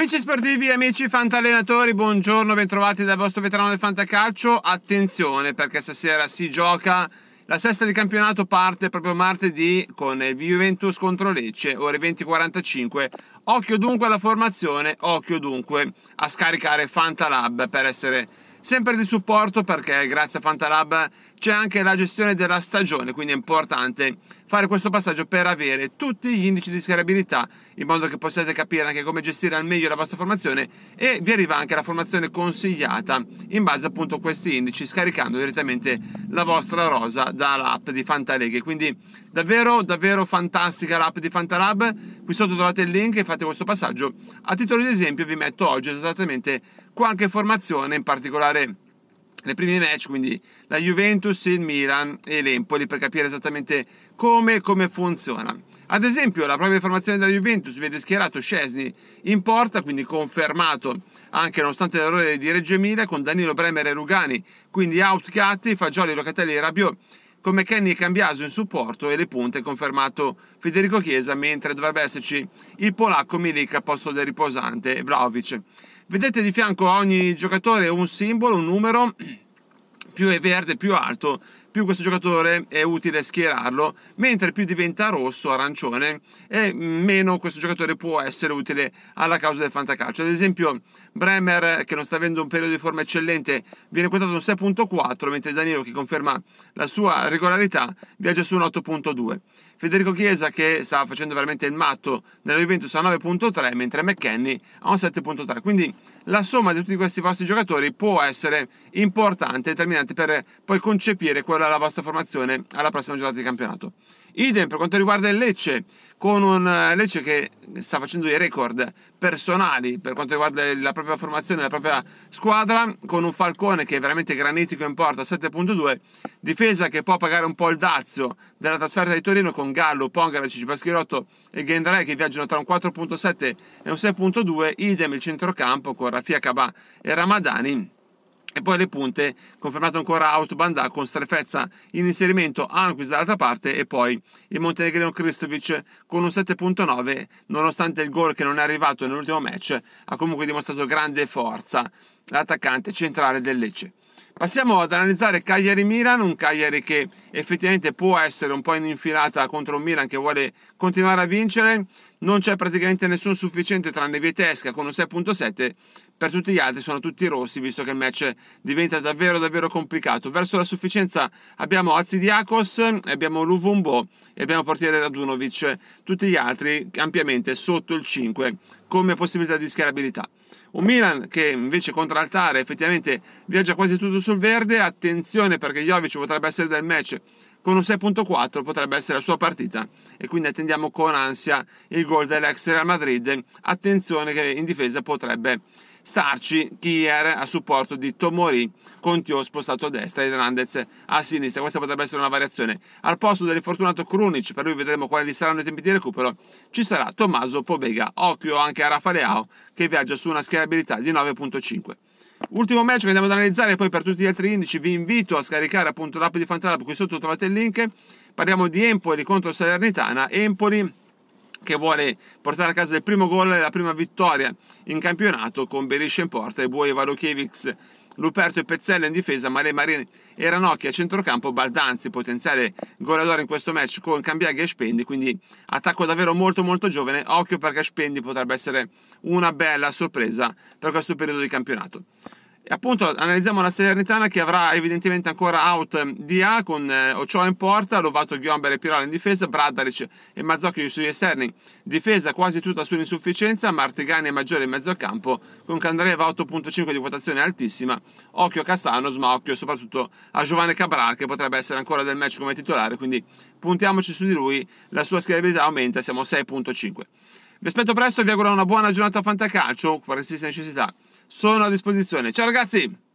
Amici sportivi, amici fantallenatori, buongiorno, bentrovati dal vostro veterano del fantacalcio. Attenzione perché stasera si gioca la sesta di campionato parte proprio martedì con il Juventus contro Lecce, ore 20.45. Occhio dunque alla formazione, occhio dunque a scaricare Fantalab per essere sempre di supporto perché grazie a Fantalab c'è anche la gestione della stagione, quindi è importante fare questo passaggio per avere tutti gli indici di scalabilità in modo che possiate capire anche come gestire al meglio la vostra formazione e vi arriva anche la formazione consigliata in base appunto a questi indici scaricando direttamente la vostra rosa dall'app di Fantaleghe. Quindi davvero davvero fantastica l'app di Fantalab. Qui sotto trovate il link e fate questo passaggio. A titolo di esempio vi metto oggi esattamente qualche formazione, in particolare nei primi match, quindi la Juventus, il Milan e l'Empoli per capire esattamente come come funziona. Ad esempio, la propria formazione della Juventus vede schierato Scesni in porta, quindi confermato anche nonostante l'errore di Reggio Emilia con Danilo Bremer e Rugani, quindi Outcatti, Fagioli, Locatelli e Rabiot come Kenny e Cambiaso in supporto e le punte confermato Federico Chiesa mentre dovrebbe esserci il polacco Milik a posto del riposante Vlaovic. Vedete di fianco a ogni giocatore un simbolo, un numero, più è verde, più alto, più questo giocatore è utile schierarlo, mentre più diventa rosso, arancione, e meno questo giocatore può essere utile alla causa del fantacalcio. Ad esempio, Bremer che non sta avendo un periodo di forma eccellente viene quotato un 6.4 mentre Danilo che conferma la sua regolarità viaggia su un 8.2 Federico Chiesa che sta facendo veramente il matto nella Juventus a 9.3 mentre McKenny a un 7.3 quindi la somma di tutti questi vostri giocatori può essere importante e determinante per poi concepire quella la vostra formazione alla prossima giornata di campionato Idem per quanto riguarda il Lecce, con un eh, Lecce che sta facendo dei record personali per quanto riguarda la propria formazione, la propria squadra, con un Falcone che è veramente granitico in porta, 7.2, difesa che può pagare un po' il dazio della trasferta di Torino con Gallo, Pongaracic, Baschirotto e Gendrai che viaggiano tra un 4.7 e un 6.2, idem il centrocampo con Raffia Cabà e Ramadani e poi le punte confermato ancora Outbanda con strefezza in inserimento Anquist dall'altra parte e poi il Montenegrino Kristovic con un 7.9 nonostante il gol che non è arrivato nell'ultimo match ha comunque dimostrato grande forza l'attaccante centrale del Lecce. Passiamo ad analizzare Cagliari-Milan, un Cagliari che effettivamente può essere un po' in infilata contro un Milan che vuole continuare a vincere. Non c'è praticamente nessun sufficiente tranne Vietesca con un 6.7, per tutti gli altri sono tutti rossi visto che il match diventa davvero davvero complicato. Verso la sufficienza abbiamo Azidiakos, abbiamo Luvumbo e abbiamo portiere Radunovic, tutti gli altri ampiamente sotto il 5 come possibilità di schierabilità. Un Milan che invece contraltare effettivamente viaggia quasi tutto sul verde, attenzione perché Jovic potrebbe essere del match con un 6.4 potrebbe essere la sua partita e quindi attendiamo con ansia il gol dell'ex Real Madrid. Attenzione che in difesa potrebbe starci Kier a supporto di Tomori, Contio spostato a destra e Hernandez a sinistra. Questa potrebbe essere una variazione. Al posto dell'infortunato Krunic, per lui vedremo quali saranno i tempi di recupero, ci sarà Tommaso Pobega. Occhio anche a Rafaleao che viaggia su una schierabilità di 9.5. Ultimo match che andiamo ad analizzare, poi per tutti gli altri indici vi invito a scaricare appunto l'app di Fantalab, qui sotto trovate il link. Parliamo di Empoli contro Salernitana, Empoli che vuole portare a casa il primo gol e la prima vittoria in campionato con Beriscia in porta e Buoi Valukiewicz, Luperto e Pezzella in difesa, Mare Marini e Ranocchi a centrocampo, Baldanzi potenziale goleador in questo match con Cambiaghi e Spendi, quindi attacco davvero molto molto giovane, occhio perché Spendi potrebbe essere una bella sorpresa per questo periodo di campionato. E appunto analizziamo la Salernitana che avrà evidentemente ancora out di A con eh, Ochoa in porta, Lovato, Ghiomber e Pirolo in difesa, Bradaric e Mazzocchi sugli esterni, difesa quasi tutta sull'insufficienza, Martigani e Maggiore in mezzo al campo, con Candreva 8.5 di quotazione altissima, occhio a Castano, ma soprattutto a Giovanni Cabral che potrebbe essere ancora del match come titolare, quindi puntiamoci su di lui, la sua scalabilità aumenta, siamo a 6.5. Vi aspetto presto e vi auguro una buona giornata a Fantacalcio, qualsiasi necessità. Sono a disposizione. Ciao ragazzi!